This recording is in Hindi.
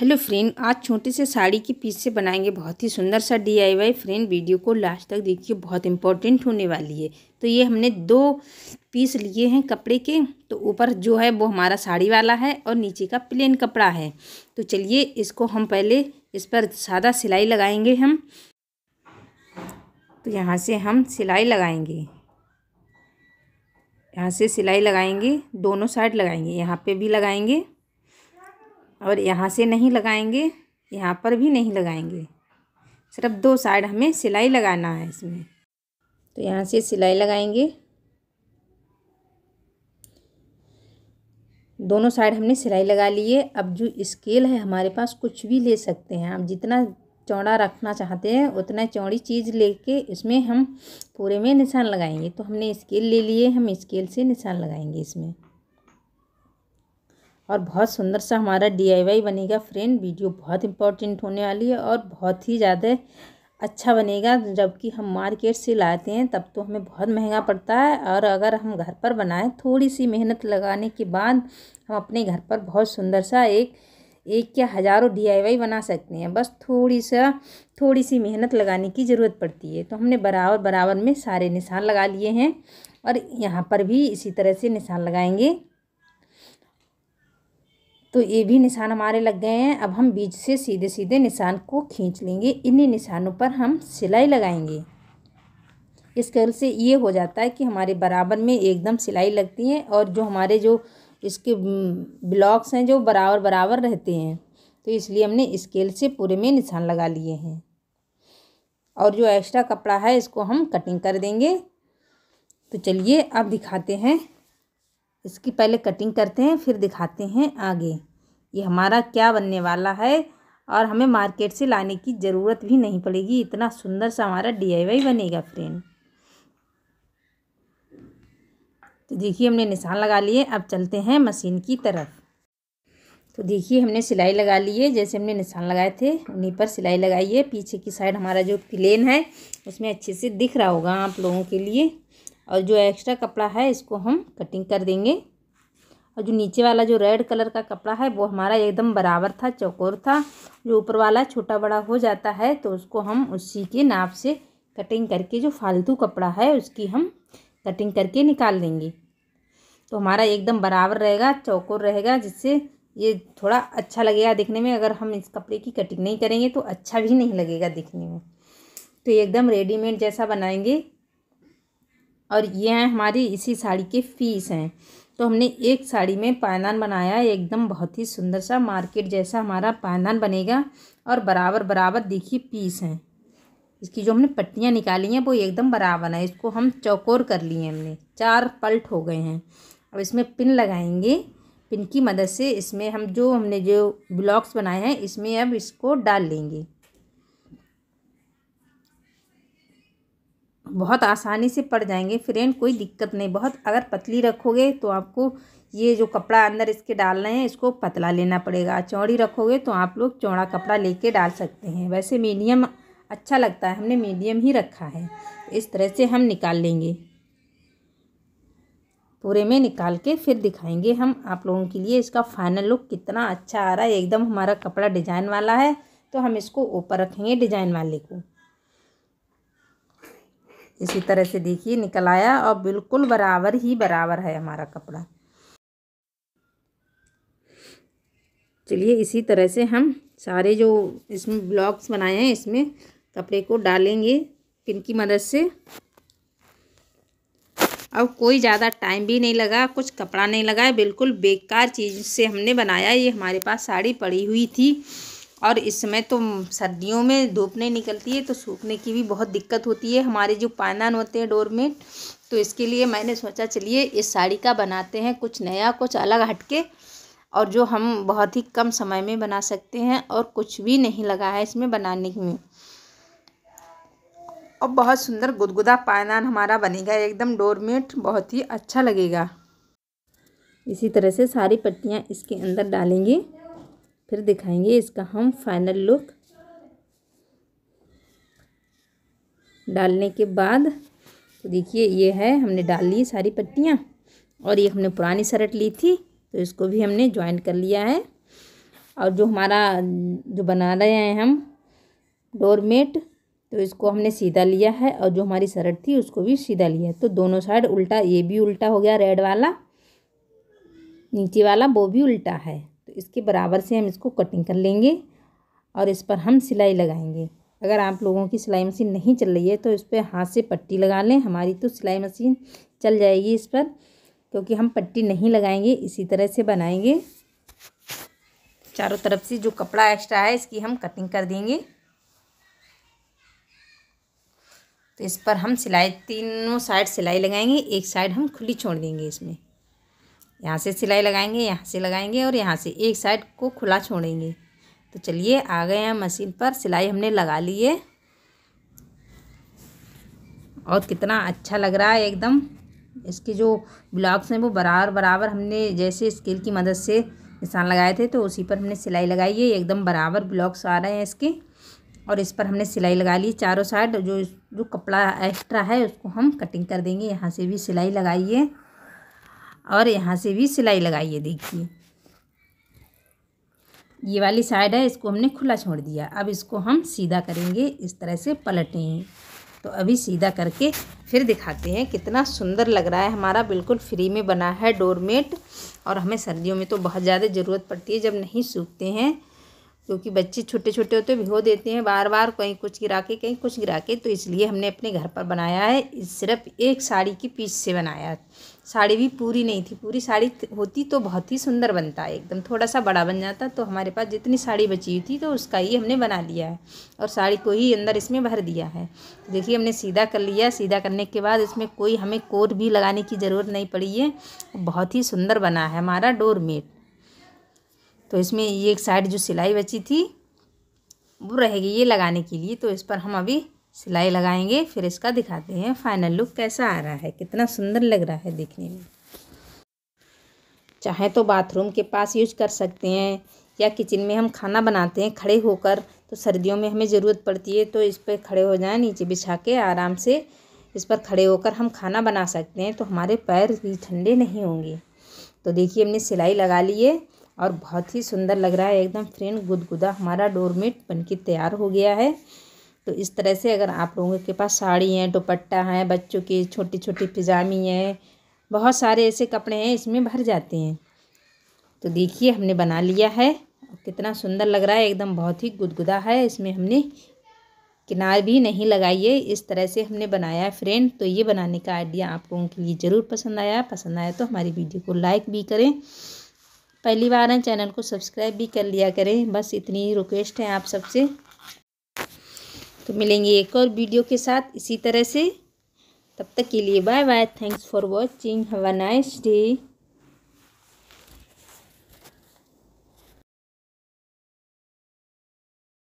हेलो फ्रेंड आज छोटी से साड़ी की पीस से बनाएंगे बहुत ही सुंदर सा डीआईवाई फ्रेंड वीडियो को लास्ट तक देखिए बहुत इंपॉर्टेंट होने वाली है तो ये हमने दो पीस लिए हैं कपड़े के तो ऊपर जो है वो हमारा साड़ी वाला है और नीचे का प्लेन कपड़ा है तो चलिए इसको हम पहले इस पर सादा सिलाई लगाएंगे हम तो यहाँ से हम सिलाई लगाएंगे यहाँ से सिलाई लगाएंगे दोनों साइड लगाएंगे यहाँ पर भी लगाएंगे और यहाँ से नहीं लगाएंगे यहाँ पर भी नहीं लगाएंगे सिर्फ दो साइड हमें सिलाई लगाना है इसमें तो यहाँ से सिलाई लगाएंगे दोनों साइड हमने सिलाई लगा ली है अब जो स्केल है हमारे पास कुछ भी ले सकते हैं आप जितना चौड़ा रखना चाहते हैं उतना चौड़ी चीज़ लेके इसमें हम पूरे में निशान लगाएंगे तो हमने स्केल ले लिए हम स्केल से निशान लगाएंगे इसमें और बहुत सुंदर सा हमारा डी बनेगा फ्रेंड वीडियो बहुत इंपॉर्टेंट होने वाली है और बहुत ही ज़्यादा अच्छा बनेगा जबकि हम मार्केट से लाते हैं तब तो हमें बहुत महंगा पड़ता है और अगर हम घर पर बनाएं थोड़ी सी मेहनत लगाने के बाद हम अपने घर पर बहुत सुंदर सा एक एक या हज़ारों डीआईवाई बना सकते हैं बस थोड़ी सा थोड़ी सी मेहनत लगाने की ज़रूरत पड़ती है तो हमने बराबर बराबर में सारे निशान लगा लिए हैं और यहाँ पर भी इसी तरह से निशान लगाएँगे तो ये भी निशान हमारे लग गए हैं अब हम बीच से सीधे सीधे निशान को खींच लेंगे इन्हीं निशानों पर हम सिलाई लगाएंगे इस कल से ये हो जाता है कि हमारे बराबर में एकदम सिलाई लगती है और जो हमारे जो इसके ब्लॉक्स हैं जो बराबर बराबर रहते हैं तो इसलिए हमने स्केल से पूरे में निशान लगा लिए हैं और जो एक्स्ट्रा कपड़ा है इसको हम कटिंग कर देंगे तो चलिए अब दिखाते हैं इसकी पहले कटिंग करते हैं फिर दिखाते हैं आगे ये हमारा क्या बनने वाला है और हमें मार्केट से लाने की ज़रूरत भी नहीं पड़ेगी इतना सुंदर सा हमारा डी बनेगा फ्रेंड तो देखिए हमने निशान लगा लिए अब चलते हैं मशीन की तरफ तो देखिए हमने सिलाई लगा ली है जैसे हमने निशान लगाए थे उन्हीं पर सिलाई लगाई है पीछे की साइड हमारा जो प्लेन है उसमें अच्छे से दिख रहा होगा आप लोगों के लिए और जो एक्स्ट्रा कपड़ा है इसको हम कटिंग कर देंगे और जो नीचे वाला जो रेड कलर का कपड़ा है वो हमारा एकदम बराबर था चौकोर था जो ऊपर वाला छोटा बड़ा हो जाता है तो उसको हम उसी के नाप से कटिंग करके जो फालतू कपड़ा है उसकी हम कटिंग करके निकाल देंगे तो हमारा एकदम बराबर रहेगा चौकोर रहेगा जिससे ये थोड़ा अच्छा लगेगा दिखने में अगर हम इस कपड़े की कटिंग नहीं करेंगे तो अच्छा भी नहीं लगेगा दिखने में तो एकदम रेडीमेड जैसा बनाएंगे और ये हैं हमारी इसी साड़ी के फीस हैं तो हमने एक साड़ी में पायदान बनाया एकदम बहुत ही सुंदर सा मार्केट जैसा हमारा पायदान बनेगा और बराबर बराबर देखिए पीस हैं इसकी जो हमने पट्टियाँ निकाली हैं वो एकदम बराबर है इसको हम चौकोर कर लिए हमने चार पल्ट हो गए हैं अब इसमें पिन लगाएंगे पिन की मदद से इसमें हम जो हमने जो ब्लॉक्स बनाए हैं इसमें अब इसको डाल लेंगे बहुत आसानी से पड़ जाएंगे फ्रेंड कोई दिक्कत नहीं बहुत अगर पतली रखोगे तो आपको ये जो कपड़ा अंदर इसके डाल रहे हैं इसको पतला लेना पड़ेगा चौड़ी रखोगे तो आप लोग चौड़ा कपड़ा लेके डाल सकते हैं वैसे मीडियम अच्छा लगता है हमने मीडियम ही रखा है इस तरह से हम निकाल लेंगे पूरे में निकाल के फिर दिखाएंगे हम आप लोगों के लिए इसका फाइनल लुक कितना अच्छा आ रहा है एकदम हमारा कपड़ा डिज़ाइन वाला है तो हम इसको ऊपर रखेंगे डिज़ाइन वाले को इसी तरह से देखिए निकल आया और बिल्कुल बराबर ही बराबर है हमारा कपड़ा चलिए इसी तरह से हम सारे जो इसमें ब्लॉक्स बनाए हैं इसमें कपड़े को डालेंगे पिन की मदद से अब कोई ज़्यादा टाइम भी नहीं लगा कुछ कपड़ा नहीं लगा बिल्कुल बेकार चीज़ से हमने बनाया ये हमारे पास साड़ी पड़ी हुई थी और इसमें तो सर्दियों में धूप नहीं निकलती है तो सूखने की भी बहुत दिक्कत होती है हमारे जो पायदान होते हैं डोरमेट तो इसके लिए मैंने सोचा चलिए इस साड़ी का बनाते हैं कुछ नया कुछ अलग हटके और जो हम बहुत ही कम समय में बना सकते हैं और कुछ भी नहीं लगा है इसमें बनाने में और बहुत सुंदर गुदगुदा पायदान हमारा बनेगा एकदम डोरमेट बहुत ही अच्छा लगेगा इसी तरह से सारी पट्टियाँ इसके अंदर डालेंगे फिर दिखाएंगे इसका हम फाइनल लुक डालने के बाद तो देखिए ये है हमने डाल ली सारी पट्टियाँ और ये हमने पुरानी शर्ट ली थी तो इसको भी हमने ज्वाइन कर लिया है और जो हमारा जो बना रहे हैं हम डोरमेट तो इसको हमने सीधा लिया है और जो हमारी शर्ट थी उसको भी सीधा लिया है तो दोनों साइड उल्टा ये भी उल्टा हो गया रेड वाला नीचे वाला वो भी उल्टा है इसके बराबर से हम इसको कटिंग कर लेंगे और इस पर हम सिलाई लगाएंगे अगर आप लोगों की सिलाई मशीन नहीं चल रही है तो इस पर हाथ से पट्टी लगा लें हमारी तो सिलाई मशीन चल जाएगी इस पर क्योंकि हम पट्टी नहीं लगाएंगे इसी तरह से बनाएंगे चारों तरफ से जो कपड़ा एक्स्ट्रा है इसकी हम कटिंग कर देंगे तो इस पर हम सिलाई तीनों साइड सिलाई लगाएंगे एक साइड हम खुली छोड़ देंगे इसमें यहाँ से सिलाई लगाएंगे यहाँ से लगाएंगे और यहाँ से एक साइड को खुला छोड़ेंगे तो चलिए आ गए हैं मशीन पर सिलाई हमने लगा ली है और कितना अच्छा लग रहा है एकदम इसके जो ब्लॉक्स हैं वो बराबर बराबर हमने जैसे स्केल की मदद से निशान लगाए थे तो उसी पर हमने सिलाई लगाई है एकदम बराबर ब्लॉक्स आ रहे हैं इसके और इस पर हमने सिलाई लगा ली चारों साइड जो जो कपड़ा एक्स्ट्रा है उसको हम कटिंग कर देंगे यहाँ से भी सिलाई लगाइए और यहाँ से भी सिलाई लगाइए देखिए ये वाली साइड है इसको हमने खुला छोड़ दिया अब इसको हम सीधा करेंगे इस तरह से पलटेंगे तो अभी सीधा करके फिर दिखाते हैं कितना सुंदर लग रहा है हमारा बिल्कुल फ्री में बना है डोरमेट और हमें सर्दियों में तो बहुत ज़्यादा ज़रूरत पड़ती है जब नहीं सूखते हैं क्योंकि बच्चे छोटे छोटे होते भिगो देते हैं बार बार कहीं कुछ गिरा के कहीं कुछ गिरा के तो इसलिए हमने अपने घर पर बनाया है सिर्फ एक साड़ी की पीस से बनाया साड़ी भी पूरी नहीं थी पूरी साड़ी होती तो बहुत ही सुंदर बनता है एकदम थोड़ा सा बड़ा बन जाता तो हमारे पास जितनी साड़ी बची हुई थी तो उसका ही हमने बना लिया है और साड़ी को ही अंदर इसमें भर दिया है देखिए हमने सीधा कर लिया सीधा करने के बाद इसमें कोई हमें कोट भी लगाने की ज़रूरत नहीं पड़ी है बहुत ही सुंदर बना है हमारा डोरमेट तो इसमें ये एक साइड जो सिलाई बची थी वो रहेगी ये लगाने के लिए तो इस पर हम अभी सिलाई लगाएंगे फिर इसका दिखाते हैं फाइनल लुक कैसा आ रहा है कितना सुंदर लग रहा है देखने में चाहे तो बाथरूम के पास यूज कर सकते हैं या किचन में हम खाना बनाते हैं खड़े होकर तो सर्दियों में हमें ज़रूरत पड़ती है तो इस पर खड़े हो जाएं नीचे बिछा के आराम से इस पर खड़े होकर हम खाना बना सकते हैं तो हमारे पैर भी ठंडे नहीं होंगे तो देखिए हमने सिलाई लगा ली है और बहुत ही सुंदर लग रहा है एकदम फ्रेंड गुदगुदा हमारा डोरमेट बनके तैयार हो गया है तो इस तरह से अगर आप लोगों के पास साड़ी हैं दुपट्टा हैं बच्चों की छोटी छोटी पिजामी है बहुत सारे ऐसे कपड़े हैं इसमें भर जाते हैं तो देखिए हमने बना लिया है कितना सुंदर लग रहा है एकदम बहुत ही गुदगुदा है इसमें हमने किनार भी नहीं लगाई है इस तरह से हमने बनाया है फ्रेंड तो ये बनाने का आइडिया आप लोगों के लिए ज़रूर पसंद आया पसंद आया तो हमारी वीडियो को लाइक भी करें पहली बार हैं चैनल को सब्सक्राइब भी कर लिया करें बस इतनी ही रिक्वेस्ट है आप सबसे तो मिलेंगे एक और वीडियो के साथ इसी तरह से तब तक के लिए bye bye thanks for watching have a nice day